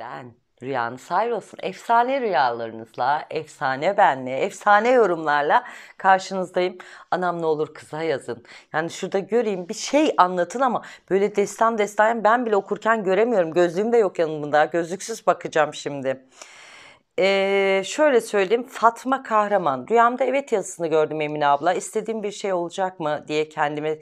Ben rüyanız hayır olsun. Efsane rüyalarınızla, efsane benle, efsane yorumlarla karşınızdayım. Anam ne olur kıza yazın. Yani şurada göreyim bir şey anlatın ama böyle destan destan ben bile okurken göremiyorum. Gözlüğüm de yok yanımda. Gözlüksüz bakacağım şimdi. Ee, şöyle söyleyeyim Fatma Kahraman rüyamda evet yazısını gördüm Emine abla istediğim bir şey olacak mı diye kendime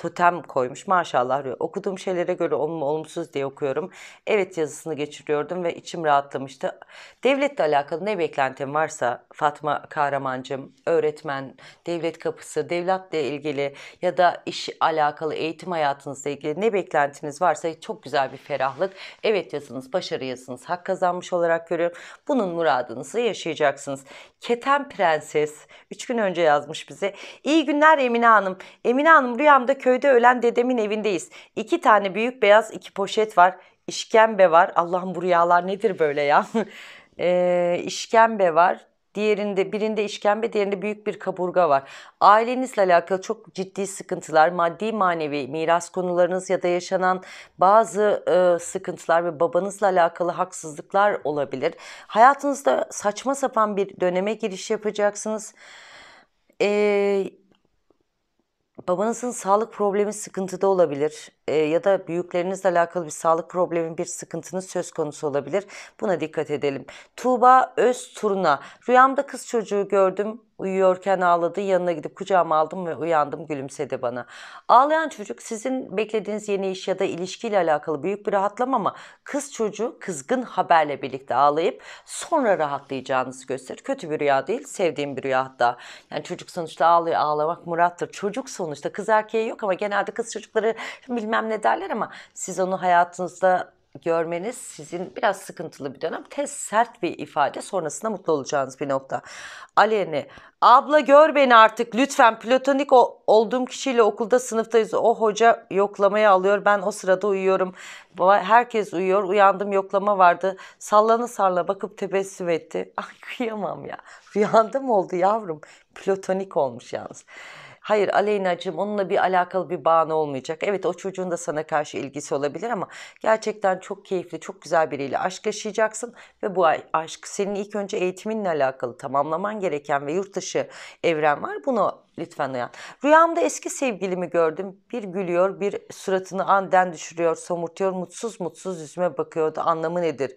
totem koymuş. Maşallah Okuduğum şeylere göre olumlu olumsuz diye okuyorum. Evet yazısını geçiriyordum ve içim rahatlamıştı. Devletle alakalı ne beklentim varsa Fatma Kahramancım, öğretmen, devlet kapısı, devletle ilgili ya da iş alakalı, eğitim hayatınızla ilgili ne beklentiniz varsa çok güzel bir ferahlık. Evet yazınız, başarı yazınız, hak kazanmış olarak görüyorum. Bunun muradınızı yaşayacaksınız. Keten Prenses 3 gün önce yazmış bize. İyi günler Emine Hanım. Emine Hanım rüyamda kö köyde ölen dedemin evindeyiz. İki tane büyük beyaz iki poşet var. İşkembe var. Allah'ım bu rüyalar nedir böyle ya? e, işkembe var. Diğerinde birinde işkembe, diğerinde büyük bir kaburga var. Ailenizle alakalı çok ciddi sıkıntılar, maddi manevi miras konularınız ya da yaşanan bazı e, sıkıntılar ve babanızla alakalı haksızlıklar olabilir. Hayatınızda saçma sapan bir döneme giriş yapacaksınız. Eee Babanızın sağlık problemi sıkıntıda olabilir e, ya da büyüklerinizle alakalı bir sağlık problemi bir sıkıntının söz konusu olabilir. Buna dikkat edelim. Tuğba Özturna rüyamda kız çocuğu gördüm Uyuyorken ağladı. Yanına gidip kucağıma aldım ve uyandım gülümsedi bana. Ağlayan çocuk sizin beklediğiniz yeni iş ya da ilişkiyle alakalı büyük bir rahatlama ama kız çocuğu kızgın haberle birlikte ağlayıp sonra rahatlayacağınızı gösterir. Kötü bir rüya değil, sevdiğim bir rüya hatta. Yani çocuk sonuçta ağlıyor, ağlamak murattır. Çocuk sonuçta kız erkeği yok ama genelde kız çocukları bilmem ne derler ama siz onu hayatınızda görmeniz sizin biraz sıkıntılı bir dönem. Tez sert bir ifade sonrasında mutlu olacağınız bir nokta. Aleni, abla gör beni artık lütfen platonik olduğum kişiyle okulda sınıftayız. O hoca yoklamaya alıyor ben o sırada uyuyorum. Herkes uyuyor uyandım yoklama vardı. Sallana sarla bakıp tebessüm etti. Ay kıyamam ya rüyanda mı oldu yavrum? Platonik olmuş yalnız. Hayır Aleyna'cığım onunla bir alakalı bir bağın olmayacak. Evet o çocuğun da sana karşı ilgisi olabilir ama gerçekten çok keyifli, çok güzel biriyle aşk yaşayacaksın ve bu aşk senin ilk önce eğitiminle alakalı tamamlaman gereken ve yurt dışı evren var. Bunu lütfen uyan. Rüyamda eski sevgilimi gördüm. Bir gülüyor, bir suratını anden düşürüyor, somurtuyor, mutsuz mutsuz yüzüme bakıyordu. Anlamı nedir?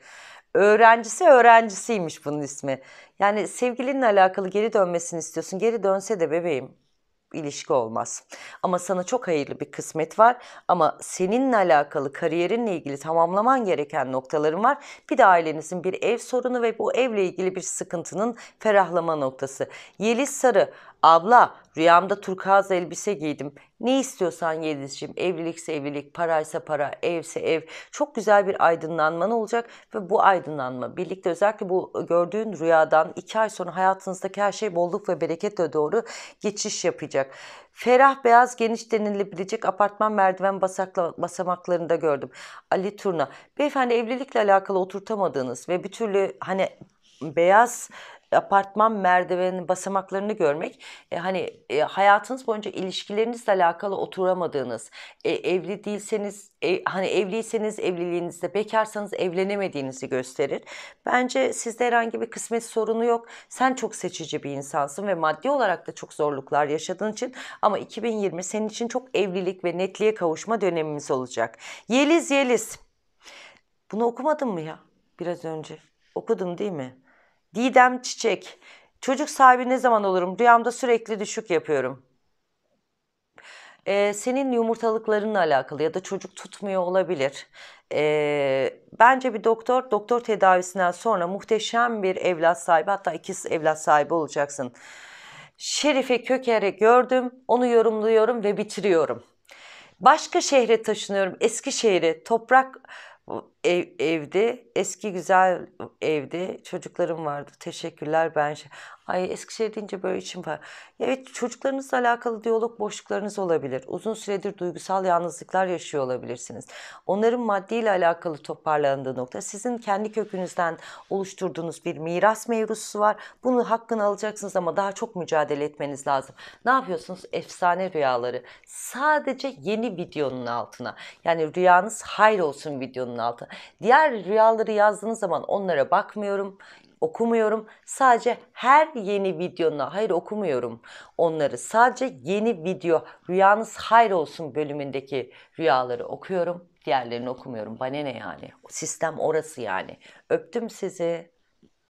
Öğrencisi öğrencisiymiş bunun ismi. Yani sevgilinle alakalı geri dönmesini istiyorsun. Geri dönse de bebeğim ilişki olmaz. Ama sana çok hayırlı bir kısmet var ama seninle alakalı kariyerinle ilgili tamamlaman gereken noktaların var. Bir de ailenizin bir ev sorunu ve bu evle ilgili bir sıkıntının ferahlama noktası. Yeliz Sarı Abla rüyamda turkuaz elbise giydim. Ne istiyorsan Yeliz'ciğim evlilikse evlilik, paraysa para, evse ev. Çok güzel bir aydınlanman olacak ve bu aydınlanma birlikte özellikle bu gördüğün rüyadan iki ay sonra hayatınızdaki her şey bolluk ve bereketle doğru geçiş yapacak. Ferah beyaz geniş denilebilecek apartman merdiven basakla, basamaklarında gördüm. Ali Turna. Beyefendi evlilikle alakalı oturtamadığınız ve bir türlü hani beyaz apartman merdivenin basamaklarını görmek e, hani e, hayatınız boyunca ilişkilerinizle alakalı oturamadığınız, e, evli değilseniz e, hani evliyseniz evliliğinizde, bekarsanız evlenemediğinizi gösterir. Bence sizde herhangi bir kısmet sorunu yok. Sen çok seçici bir insansın ve maddi olarak da çok zorluklar yaşadığın için ama 2020 senin için çok evlilik ve netliğe kavuşma dönemimiz olacak. Yeliz Yeliz. Bunu okumadın mı ya biraz önce? Okudum değil mi? Didem Çiçek. Çocuk sahibi ne zaman olurum? Rüyamda sürekli düşük yapıyorum. Ee, senin yumurtalıklarınla alakalı ya da çocuk tutmuyor olabilir. Ee, bence bir doktor, doktor tedavisinden sonra muhteşem bir evlat sahibi hatta ikiz evlat sahibi olacaksın. Şerife Köker'i gördüm, onu yorumluyorum ve bitiriyorum. Başka şehre taşınıyorum. eski Eskişehir'e toprak ev, evde eski güzel evde çocuklarım vardı. Teşekkürler ben şey. Ay Eskişehir deyince böyle içim var. Evet çocuklarınızla alakalı diyalog boşluklarınız olabilir. Uzun süredir duygusal yalnızlıklar yaşıyor olabilirsiniz. Onların maddiyle alakalı toparlandığı nokta sizin kendi kökünüzden oluşturduğunuz bir miras mevzusu var. Bunu hakkını alacaksınız ama daha çok mücadele etmeniz lazım. Ne yapıyorsunuz? Efsane rüyaları. Sadece yeni videonun altına. Yani rüyanız hayır olsun videonun altına. Diğer rüyaları yazdığınız zaman onlara bakmıyorum okumuyorum. Sadece her yeni videonun hayır okumuyorum onları. Sadece yeni video rüyanız hayır olsun bölümündeki rüyaları okuyorum. Diğerlerini okumuyorum. Bana ne yani? Sistem orası yani. Öptüm sizi.